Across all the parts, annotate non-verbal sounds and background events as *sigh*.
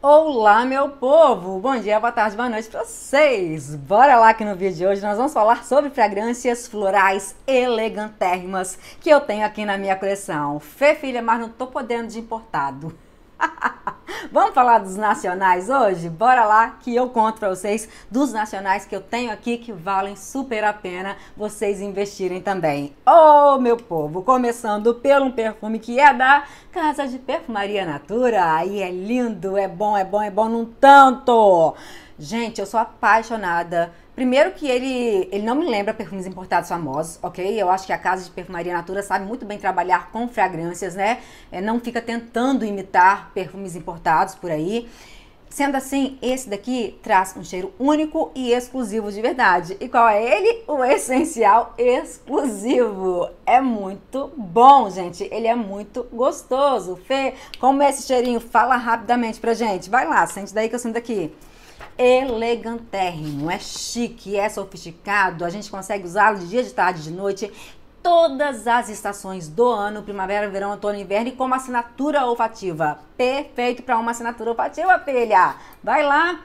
Olá, meu povo! Bom dia, boa tarde, boa noite pra vocês! Bora lá que no vídeo de hoje nós vamos falar sobre fragrâncias florais elegantérrimas que eu tenho aqui na minha coleção. Fê, filha, mas não tô podendo de importado. *laughs* Vamos falar dos nacionais hoje? Bora lá que eu conto para vocês dos nacionais que eu tenho aqui que valem super a pena vocês investirem também. Oh, meu povo, começando pelo perfume que é da Casa de Perfumaria Natura. Aí é lindo, é bom, é bom, é bom num tanto. Gente, eu sou apaixonada Primeiro que ele, ele não me lembra perfumes importados famosos, ok? Eu acho que a casa de perfumaria Natura sabe muito bem trabalhar com fragrâncias, né? É, não fica tentando imitar perfumes importados por aí. Sendo assim, esse daqui traz um cheiro único e exclusivo de verdade. E qual é ele? O essencial exclusivo. É muito bom, gente. Ele é muito gostoso. Fê, como é esse cheirinho? Fala rapidamente pra gente. Vai lá, sente daí que eu sinto aqui elegantérrimo, é chique, é sofisticado, a gente consegue usá-lo de dia, de tarde, de noite, todas as estações do ano, primavera, verão, outono, inverno, e como assinatura olfativa. Perfeito para uma assinatura olfativa, filha! Vai lá!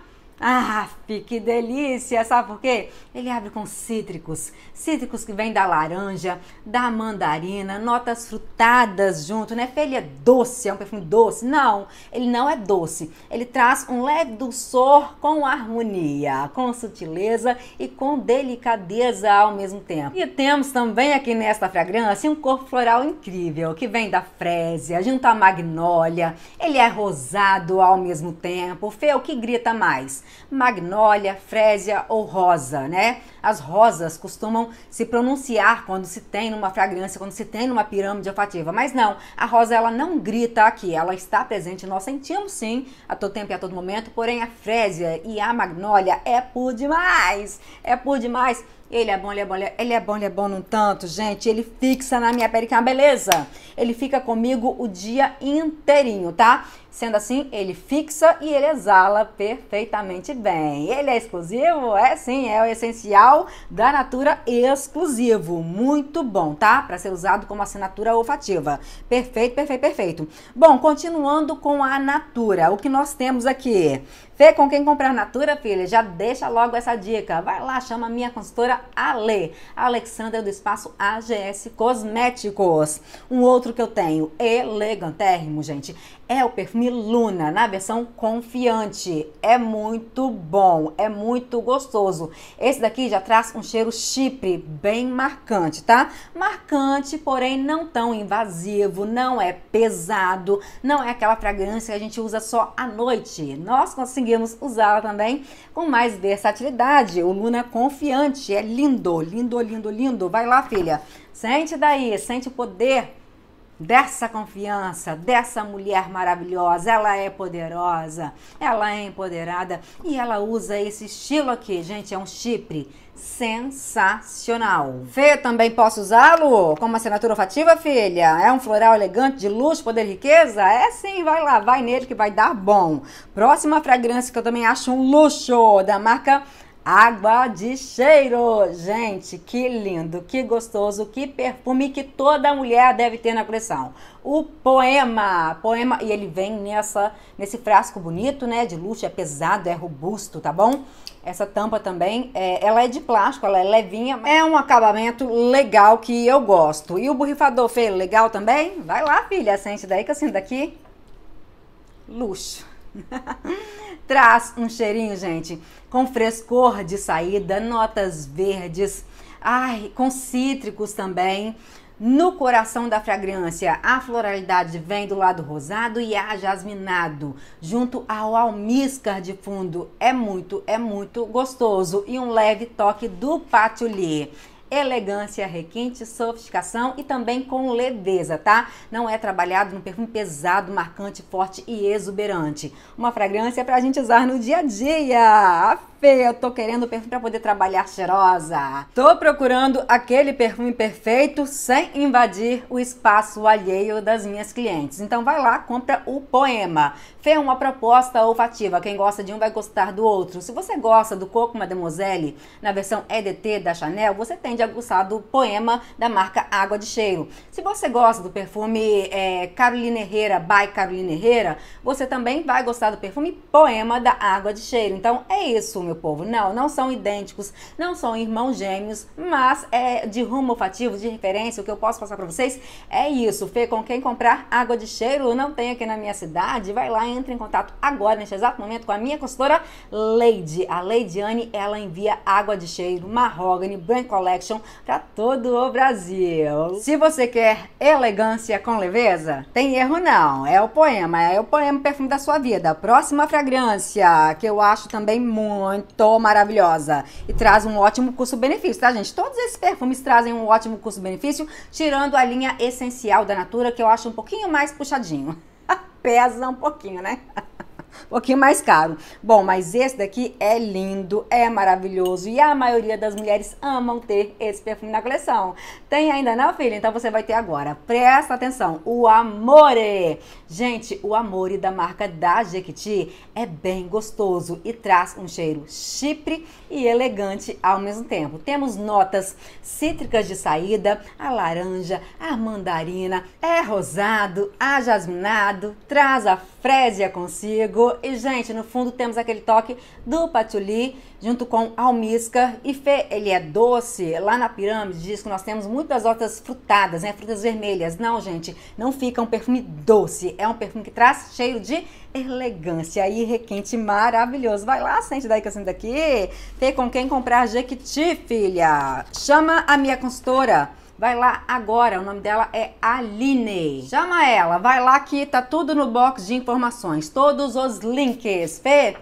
Ah, que delícia! Sabe por quê? Ele abre com cítricos. Cítricos que vêm da laranja, da mandarina, notas frutadas junto, né? Ele é doce, é um perfume doce. Não, ele não é doce. Ele traz um leve dulçor com harmonia, com sutileza e com delicadeza ao mesmo tempo. E temos também aqui nesta fragrância um corpo floral incrível, que vem da frésia, junto à magnólia. Ele é rosado ao mesmo tempo, o que grita mais magnólia, frésia ou rosa, né? As rosas costumam se pronunciar quando se tem numa fragrância, quando se tem numa pirâmide olfativa, mas não, a rosa ela não grita aqui, ela está presente, nós sentimos sim a todo tempo e a todo momento, porém a frésia e a magnólia é por demais, é por demais. Ele é bom, ele é bom, ele é, ele é bom, ele é bom num tanto, gente. Ele fixa na minha pele, que é uma beleza. Ele fica comigo o dia inteirinho, tá? Sendo assim, ele fixa e ele exala perfeitamente bem. Ele é exclusivo? É sim, é o essencial da Natura exclusivo. Muito bom, tá? Para ser usado como assinatura olfativa. Perfeito, perfeito, perfeito. Bom, continuando com a Natura, o que nós temos aqui? Fê, com quem comprar Natura, filha, já deixa logo essa dica. Vai lá, chama minha consultora Ale, Alexandra do Espaço AGS Cosméticos. Um outro que eu tenho, elegantérrimo, gente, é o perfume Luna, na versão confiante. É muito bom, é muito gostoso. Esse daqui já traz um cheiro chipre, bem marcante, tá? Marcante, porém não tão invasivo, não é pesado, não é aquela fragrância que a gente usa só à noite. Nós conseguimos usá-la também com mais versatilidade. O Luna confiante é lindo, lindo, lindo, lindo. Vai lá, filha. Sente daí, sente o poder dessa confiança, dessa mulher maravilhosa. Ela é poderosa, ela é empoderada e ela usa esse estilo aqui, gente, é um chipre sensacional. Fê, também posso usá-lo como assinatura olfativa, filha? É um floral elegante de luxo, poder e riqueza? É sim, vai lá, vai nele que vai dar bom. Próxima fragrância que eu também acho um luxo, da marca Água de cheiro! Gente, que lindo, que gostoso, que perfume que toda mulher deve ter na coleção. O poema, poema, e ele vem nessa nesse frasco bonito, né, de luxo, é pesado, é robusto, tá bom? Essa tampa também, é, ela é de plástico, ela é levinha, é um acabamento legal que eu gosto. E o borrifador feio, legal também? Vai lá, filha, sente daí que assim daqui, luxo. *laughs* traz um cheirinho, gente, com frescor de saída, notas verdes, ai, com cítricos também. No coração da fragrância, a floralidade vem do lado rosado e a jasminado, junto ao almíscar de fundo. É muito, é muito gostoso e um leve toque do patchouli elegância, requinte, sofisticação e também com leveza, tá? Não é trabalhado num perfume pesado, marcante, forte e exuberante. Uma fragrância pra gente usar no dia a dia feia, eu tô querendo perfume para poder trabalhar cheirosa. Tô procurando aquele perfume perfeito sem invadir o espaço alheio das minhas clientes. Então vai lá, compra o Poema. Fê é uma proposta olfativa, quem gosta de um vai gostar do outro. Se você gosta do Coco Mademoiselle na versão EDT da Chanel, você tende a gostar do Poema da marca Água de Cheiro. Se você gosta do perfume é, Carolina Herrera by Carolina Herrera, você também vai gostar do perfume Poema da Água de Cheiro. Então é isso, meu meu povo. Não, não são idênticos, não são irmãos gêmeos, mas é de rumo olfativo, de referência, o que eu posso passar para vocês é isso. Fê, com quem comprar água de cheiro não tem aqui na minha cidade, vai lá, entre em contato agora, neste exato momento, com a minha consultora Lady, A Lady Anne. ela envia água de cheiro, marrogane, brand collection para todo o Brasil. Se você quer elegância com leveza, tem erro não, é o poema, é o poema perfume da sua vida. próxima fragrância, que eu acho também muito tô maravilhosa. E traz um ótimo custo-benefício, tá, gente? Todos esses perfumes trazem um ótimo custo-benefício, tirando a linha essencial da Natura, que eu acho um pouquinho mais puxadinho. *laughs* Pesa um pouquinho, né? um pouquinho mais caro. Bom, mas esse daqui é lindo, é maravilhoso e a maioria das mulheres amam ter esse perfume na coleção. Tem ainda não, filha? Então você vai ter agora. Presta atenção, o Amore. Gente, o Amore da marca da Jequiti é bem gostoso e traz um cheiro chipre e elegante ao mesmo tempo. Temos notas cítricas de saída, a laranja, a mandarina, é rosado, a jasminado, traz a frésia consigo e, gente, no fundo temos aquele toque do patchouli junto com almíscar e fê. Ele é doce. Lá na pirâmide diz que nós temos muitas outras frutadas, né? Frutas vermelhas. Não, gente, não fica um perfume doce. É um perfume que traz cheiro de elegância e requinte maravilhoso. Vai lá, sente daí que eu sinto daqui. Fê com quem comprar Jequiti, filha. Chama a minha consultora. Vai lá agora, o nome dela é Aline. Chama ela, vai lá que tá tudo no box de informações, todos os links. Fê,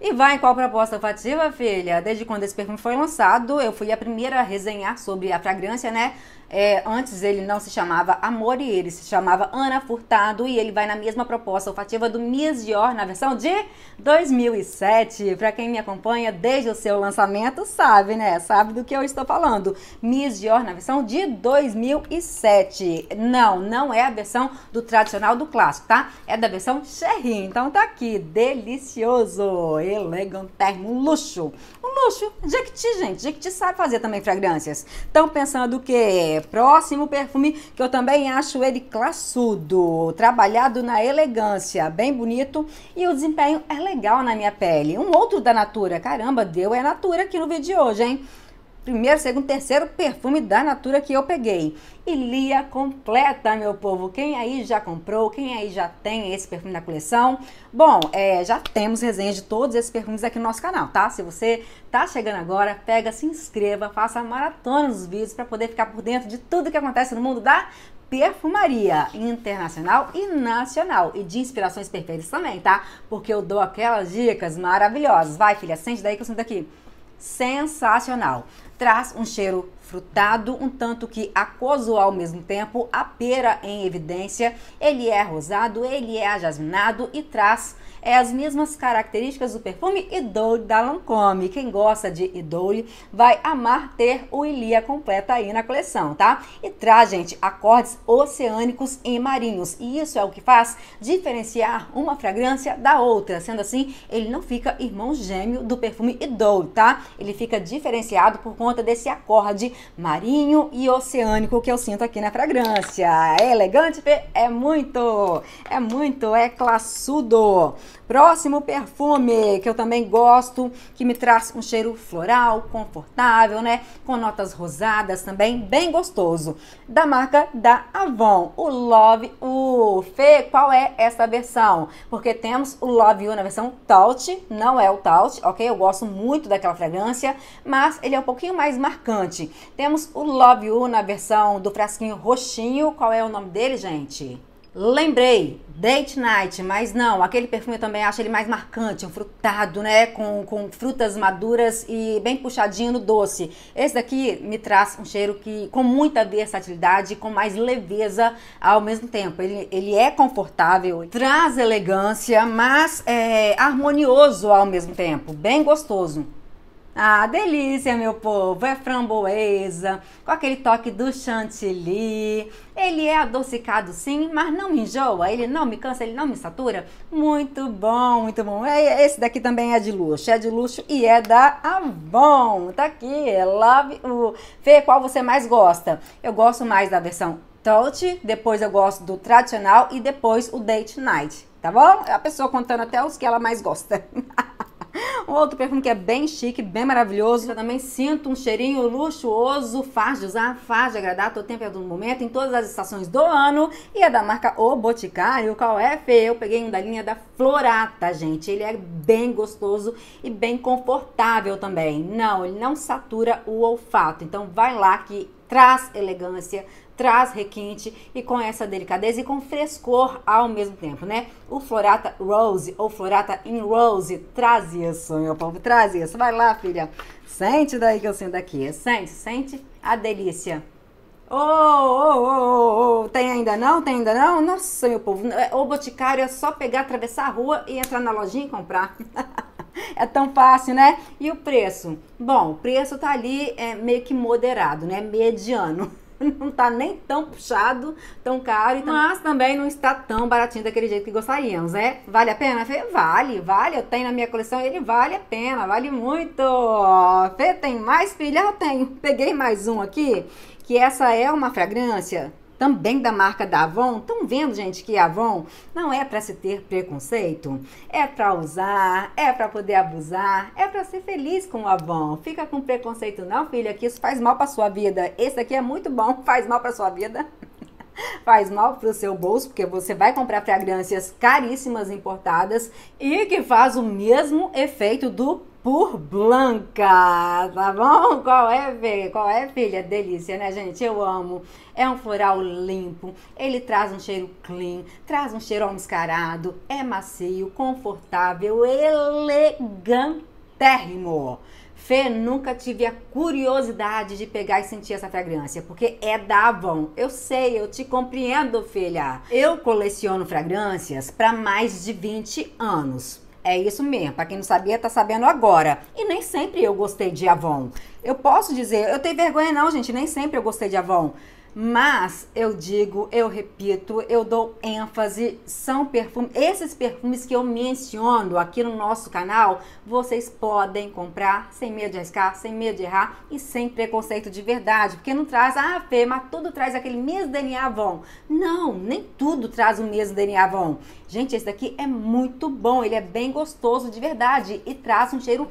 e vai em qual proposta olfativa, filha? Desde quando esse perfume foi lançado, eu fui a primeira a resenhar sobre a fragrância, né? É, antes ele não se chamava Amor e ele se chamava Ana Furtado e ele vai na mesma proposta olfativa do Miss Dior na versão de 2007. Pra quem me acompanha desde o seu lançamento sabe, né? Sabe do que eu estou falando. Miss Dior na versão de 2007. Não, não é a versão do tradicional do clássico, tá? É da versão Cherry. Então tá aqui, delicioso elegantermo, um luxo. Um luxo. Jequiti, gente. Jequiti sabe fazer também fragrâncias. Estão pensando que é próximo perfume, que eu também acho ele classudo, trabalhado na elegância, bem bonito e o desempenho é legal na minha pele. Um outro da Natura. Caramba, deu é Natura aqui no vídeo de hoje, hein? primeiro, segundo, terceiro perfume da Natura que eu peguei. E Lia completa, meu povo. Quem aí já comprou? Quem aí já tem esse perfume na coleção? Bom, é, já temos resenhas de todos esses perfumes aqui no nosso canal, tá? Se você tá chegando agora, pega, se inscreva, faça maratona nos vídeos para poder ficar por dentro de tudo que acontece no mundo da perfumaria internacional e nacional e de inspirações perfeitas também, tá? Porque eu dou aquelas dicas maravilhosas. Vai, filha, sente daí que eu sinto aqui sensacional. Traz um cheiro frutado, um tanto que aquoso ao mesmo tempo, a pera em evidência. Ele é rosado, ele é ajasminado e traz é as mesmas características do perfume Idole da Lancôme. Quem gosta de Idole vai amar ter o Ilia completa aí na coleção, tá? E traz, gente, acordes oceânicos e marinhos. E isso é o que faz diferenciar uma fragrância da outra. Sendo assim, ele não fica irmão gêmeo do perfume Idole, tá? Ele fica diferenciado por conta desse acorde marinho e oceânico que eu sinto aqui na fragrância. É elegante, é muito, é muito, é classudo. Próximo perfume, que eu também gosto, que me traz um cheiro floral, confortável, né? Com notas rosadas também, bem gostoso. Da marca da Avon, o Love U. Fê, qual é essa versão? Porque temos o Love U na versão Taut, não é o Taut, ok? Eu gosto muito daquela fragrância, mas ele é um pouquinho mais marcante. Temos o Love U na versão do frasquinho roxinho, qual é o nome dele, gente? Lembrei, Date Night, mas não, aquele perfume eu também acho ele mais marcante, um frutado, né? Com, com frutas maduras e bem puxadinho no doce. Esse daqui me traz um cheiro que com muita versatilidade, com mais leveza ao mesmo tempo. Ele, ele é confortável, traz elegância, mas é harmonioso ao mesmo tempo, bem gostoso. Ah, delícia, meu povo! É framboesa, com aquele toque do chantilly. Ele é adocicado, sim, mas não me enjoa, ele não me cansa, ele não me satura. Muito bom, muito bom. É, esse daqui também é de luxo, é de luxo e é da Avon. Tá aqui, é Love. O... Fê, qual você mais gosta? Eu gosto mais da versão Touch, depois eu gosto do tradicional e depois o Date Night, tá bom? É a pessoa contando até os que ela mais gosta. *laughs* Outro perfume que é bem chique, bem maravilhoso. Eu também sinto um cheirinho luxuoso, fácil de usar, fácil de agradar, tô tempo do momento, em todas as estações do ano. E é da marca O Boticário, qual é, Fê? Eu peguei um da linha da Florata, gente. Ele é bem gostoso e bem confortável também. Não, ele não satura o olfato. Então vai lá que traz elegância, traz requinte e com essa delicadeza e com frescor ao mesmo tempo, né? O Florata Rose ou Florata in Rose traz isso, meu povo, traz isso. Vai lá, filha. Sente daí que eu sinto aqui. Sente, sente a delícia. Oh, oh, oh, oh, tem ainda não? Tem ainda não? Nossa, meu povo, o é, boticário é só pegar, atravessar a rua e entrar na lojinha e comprar. *laughs* é tão fácil, né? E o preço? Bom, o preço tá ali é, meio que moderado, né? Mediano. *laughs* não está nem tão puxado, tão caro, mas também não está tão baratinho daquele jeito que gostaríamos, né? Vale a pena? Fê, vale, vale. Eu tenho na minha coleção, ele vale a pena, vale muito. Fê, tem mais filha? Eu tenho. Peguei mais um aqui, que essa é uma fragrância também da marca da Avon. Estão vendo, gente, que Avon não é para se ter preconceito, é para usar, é para poder abusar, é para ser feliz com o Avon. Fica com preconceito não, filha, que isso faz mal para sua vida. Esse aqui é muito bom, *laughs* faz mal para sua vida. *laughs* faz mal para o seu bolso, porque você vai comprar fragrâncias caríssimas importadas e que faz o mesmo efeito do por Blanca, tá bom? Qual é, filha? Qual é, filha? Delícia, né, gente? Eu amo. É um floral limpo, ele traz um cheiro clean, traz um cheiro almiscarado, é macio, confortável, elegantérrimo. Fê, nunca tive a curiosidade de pegar e sentir essa fragrância, porque é da Avon. Eu sei, eu te compreendo, filha. Eu coleciono fragrâncias para mais de 20 anos. É isso mesmo, para quem não sabia, tá sabendo agora. E nem sempre eu gostei de Avon. Eu posso dizer, eu tenho vergonha não, gente, nem sempre eu gostei de Avon. Mas eu digo, eu repito, eu dou ênfase, são perfumes, esses perfumes que eu menciono aqui no nosso canal, vocês podem comprar sem medo de arriscar, sem medo de errar e sem preconceito de verdade, porque não traz, ah, Fê, mas tudo traz aquele mesmo DNA Avon. Não, nem tudo traz o mesmo DNA Avon. Gente, esse daqui é muito bom, ele é bem gostoso de verdade e traz um cheiro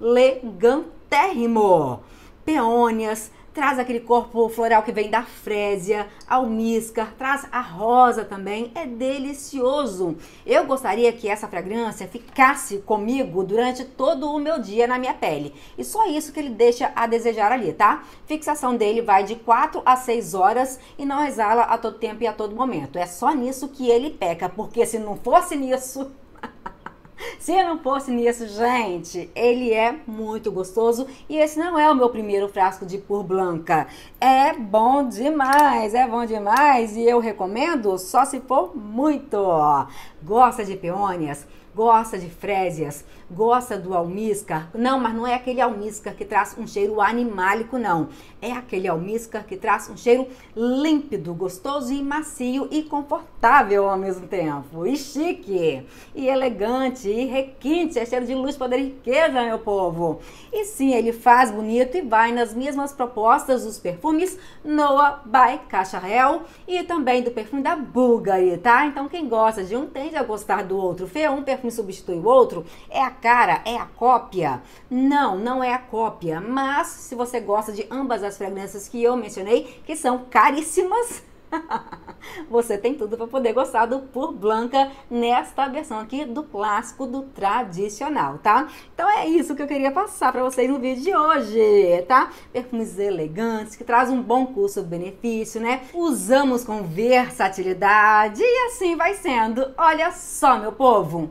elegantérrimo. Peônias, traz aquele corpo floral que vem da frésia, almíscar, traz a rosa também, é delicioso. Eu gostaria que essa fragrância ficasse comigo durante todo o meu dia na minha pele. E só isso que ele deixa a desejar ali, tá? Fixação dele vai de 4 a 6 horas e não exala a todo tempo e a todo momento. É só nisso que ele peca, porque se não fosse nisso, se não fosse nisso, gente, ele é muito gostoso e esse não é o meu primeiro frasco de Pur Blanca. É bom demais, é bom demais e eu recomendo só se for muito. Gosta de peônias? gosta de frésias, gosta do almíscar. Não, mas não é aquele almíscar que traz um cheiro animálico, não. É aquele almíscar que traz um cheiro límpido, gostoso e macio e confortável ao mesmo tempo. E chique, e elegante, e requinte. É cheiro de luz, poder e riqueza, meu povo. E sim, ele faz bonito e vai nas mesmas propostas dos perfumes Noah by Cacharel e também do perfume da Bulgari, tá? Então quem gosta de um tende a gostar do outro. um perfume me substitui o outro? É a cara? É a cópia? Não, não é a cópia. Mas se você gosta de ambas as fragrâncias que eu mencionei, que são caríssimas. *laughs* Você tem tudo para poder gostar do Pur Blanca nesta versão aqui do clássico do tradicional, tá? Então é isso que eu queria passar para vocês no vídeo de hoje, tá? Perfumes elegantes que traz um bom custo-benefício, né? Usamos com versatilidade e assim vai sendo. Olha só, meu povo.